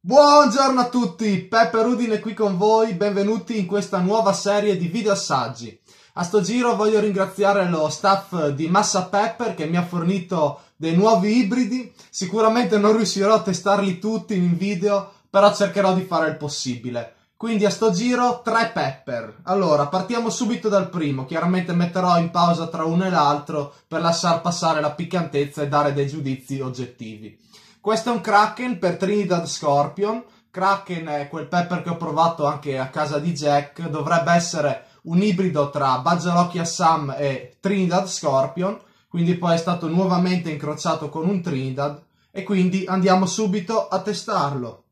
Buongiorno a tutti, Peppe Rudine qui con voi, benvenuti in questa nuova serie di video assaggi. A sto giro voglio ringraziare lo staff di Massa Pepper che mi ha fornito dei nuovi ibridi, sicuramente non riuscirò a testarli tutti in video, però cercherò di fare il possibile. Quindi a sto giro tre pepper. Allora, partiamo subito dal primo, chiaramente metterò in pausa tra uno e l'altro per lasciar passare la piccantezza e dare dei giudizi oggettivi. Questo è un Kraken per Trinidad Scorpion. Kraken è quel pepper che ho provato anche a casa di Jack. Dovrebbe essere un ibrido tra Bazzarocchia Sam e Trinidad Scorpion. Quindi poi è stato nuovamente incrociato con un Trinidad. E quindi andiamo subito a testarlo.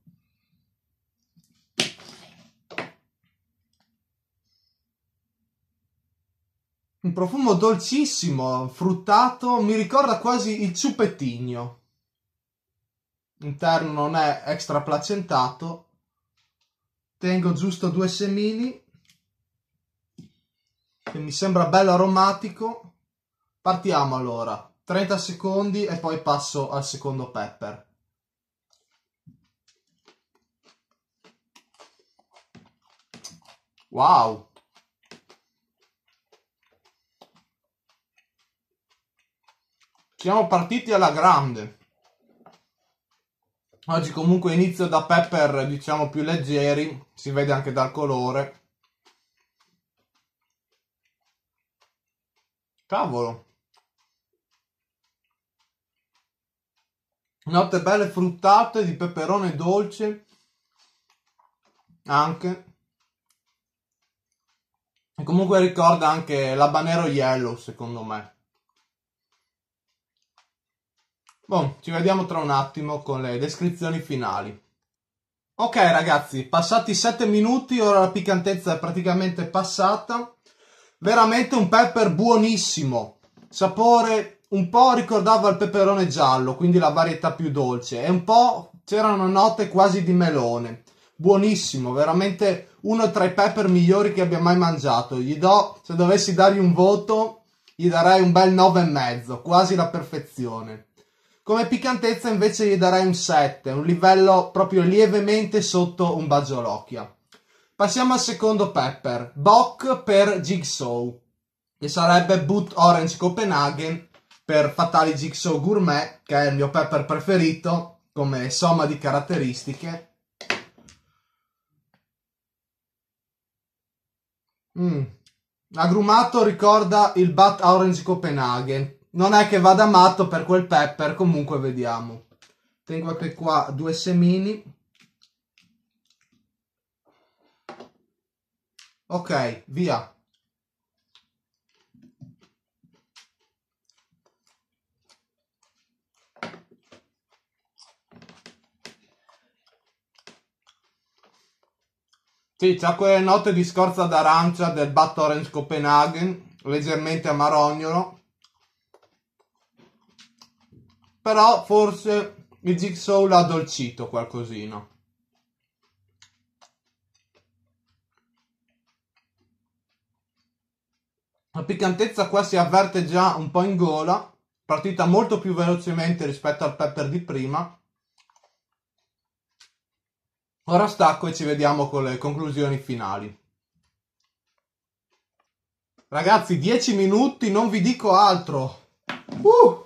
Un profumo dolcissimo, fruttato, mi ricorda quasi il ciuppettigno interno non è extra placentato tengo giusto due semini, che mi sembra bello aromatico. Partiamo allora, 30 secondi e poi passo al secondo pepper. Wow! Siamo partiti alla grande. Oggi comunque inizio da pepper, diciamo, più leggeri, si vede anche dal colore. Cavolo! Note belle fruttate di peperone dolce anche e comunque ricorda anche l'habanero yellow secondo me Boh, ci vediamo tra un attimo con le descrizioni finali. Ok ragazzi, passati 7 minuti, ora la piccantezza è praticamente passata. Veramente un pepper buonissimo. Sapore un po' ricordava il peperone giallo, quindi la varietà più dolce. E un po' c'erano note quasi di melone. Buonissimo, veramente uno tra i pepper migliori che abbia mai mangiato. Gli do, se dovessi dargli un voto, gli darei un bel 9,5, quasi la perfezione. Come piccantezza invece gli darei un 7, un livello proprio lievemente sotto un baggiolocchia. Passiamo al secondo pepper, Bock per Jigsaw, che sarebbe Boot Orange Copenhagen per Fatali Jigsaw Gourmet, che è il mio pepper preferito come somma di caratteristiche. Mm. L'agrumato ricorda il Bat Orange Copenhagen, non è che vada matto per quel pepper, comunque vediamo. Tengo anche qua due semini. Ok, via. Sì, c'ha quelle note di scorza d'arancia del Bat Orange Copenhagen, leggermente amarognolo. però forse il Jigsaw l'ha addolcito qualcosina. La piccantezza qua si avverte già un po' in gola, partita molto più velocemente rispetto al pepper di prima. Ora stacco e ci vediamo con le conclusioni finali. Ragazzi, 10 minuti, non vi dico altro. Uh!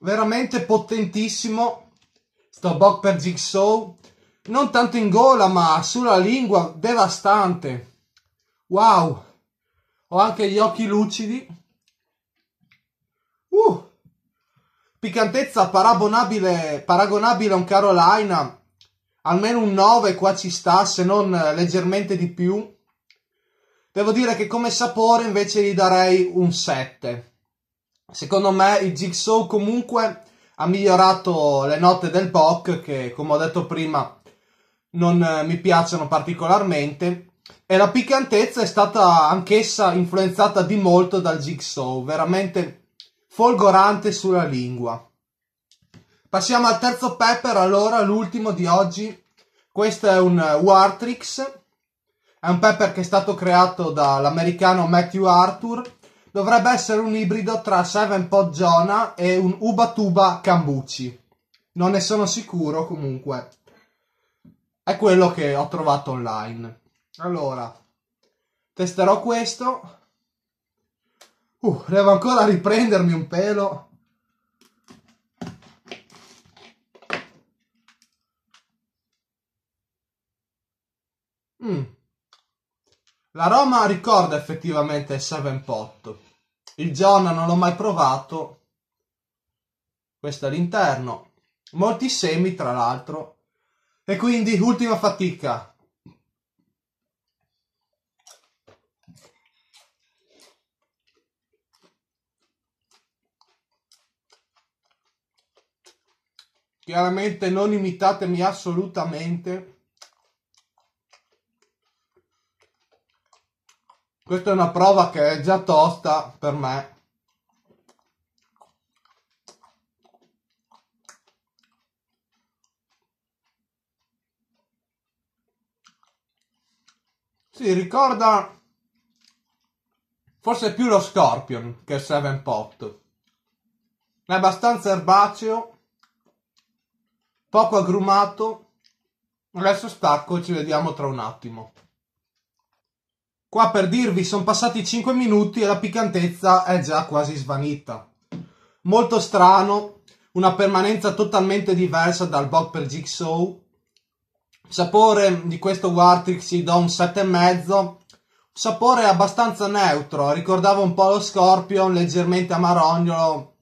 veramente potentissimo sto bock per Jigsaw non tanto in gola ma sulla lingua devastante wow ho anche gli occhi lucidi uh. piccantezza paragonabile, paragonabile a un Carolina almeno un 9 qua ci sta se non leggermente di più Devo dire che come sapore invece gli darei un 7. Secondo me il Jigsaw comunque ha migliorato le note del POC che come ho detto prima non eh, mi piacciono particolarmente e la piccantezza è stata anch'essa influenzata di molto dal Jigsaw, veramente folgorante sulla lingua. Passiamo al terzo pepper, allora l'ultimo di oggi. Questo è un eh, Wartrix è un pepper che è stato creato dall'americano Matthew Arthur. Dovrebbe essere un ibrido tra Seven Pod Jonah e un Ubatuba Cambucci. Non ne sono sicuro comunque. È quello che ho trovato online. Allora, testerò questo. Uh, devo ancora riprendermi un pelo. La Roma ricorda effettivamente il 7 pot. Il Giorno non l'ho mai provato. Questo è l'interno. Molti semi, tra l'altro. E quindi ultima fatica. Chiaramente non imitatemi assolutamente. Questa è una prova che è già tosta per me. Si ricorda forse più lo Scorpion che il Seven Pot. È abbastanza erbaceo, poco agrumato. Adesso stacco, ci vediamo tra un attimo. Qua per dirvi sono passati 5 minuti e la piccantezza è già quasi svanita. Molto strano, una permanenza totalmente diversa dal Bob per Jigsaw. sapore di questo Wartrix gli do un 7,5. Sapore abbastanza neutro, ricordava un po' lo Scorpion, leggermente amarognolo,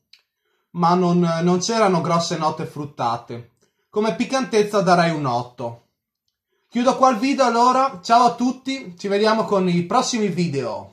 ma non, non c'erano grosse note fruttate. Come piccantezza darei un 8. Chiudo qua il video allora, ciao a tutti, ci vediamo con i prossimi video.